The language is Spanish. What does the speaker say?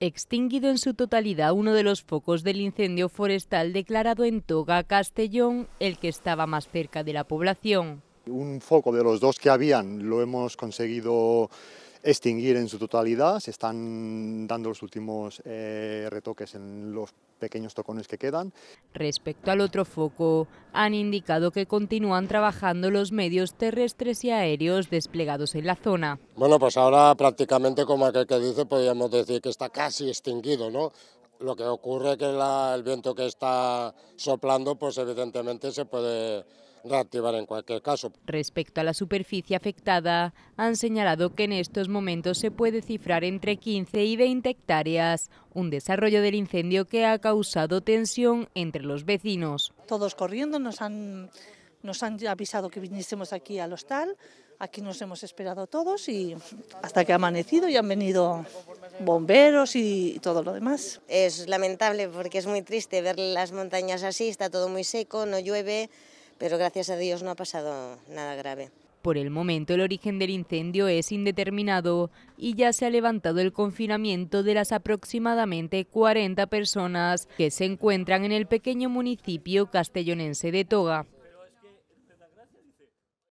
extinguido en su totalidad uno de los focos del incendio forestal declarado en Toga, Castellón, el que estaba más cerca de la población. Un foco de los dos que habían lo hemos conseguido extinguir en su totalidad. Se están dando los últimos eh, retoques en los pequeños tocones que quedan. Respecto al otro foco, han indicado que continúan trabajando los medios terrestres y aéreos desplegados en la zona. Bueno, pues ahora prácticamente como aquel que dice, podríamos decir que está casi extinguido, ¿no? Lo que ocurre es que el viento que está soplando, pues evidentemente se puede reactivar en cualquier caso. Respecto a la superficie afectada, han señalado que en estos momentos se puede cifrar entre 15 y 20 hectáreas, un desarrollo del incendio que ha causado tensión entre los vecinos. Todos corriendo nos han, nos han avisado que viniésemos aquí al hostal, aquí nos hemos esperado todos y hasta que ha amanecido y han venido bomberos y todo lo demás. Es lamentable porque es muy triste ver las montañas así, está todo muy seco, no llueve, pero gracias a Dios no ha pasado nada grave. Por el momento el origen del incendio es indeterminado y ya se ha levantado el confinamiento de las aproximadamente 40 personas que se encuentran en el pequeño municipio castellonense de Toga.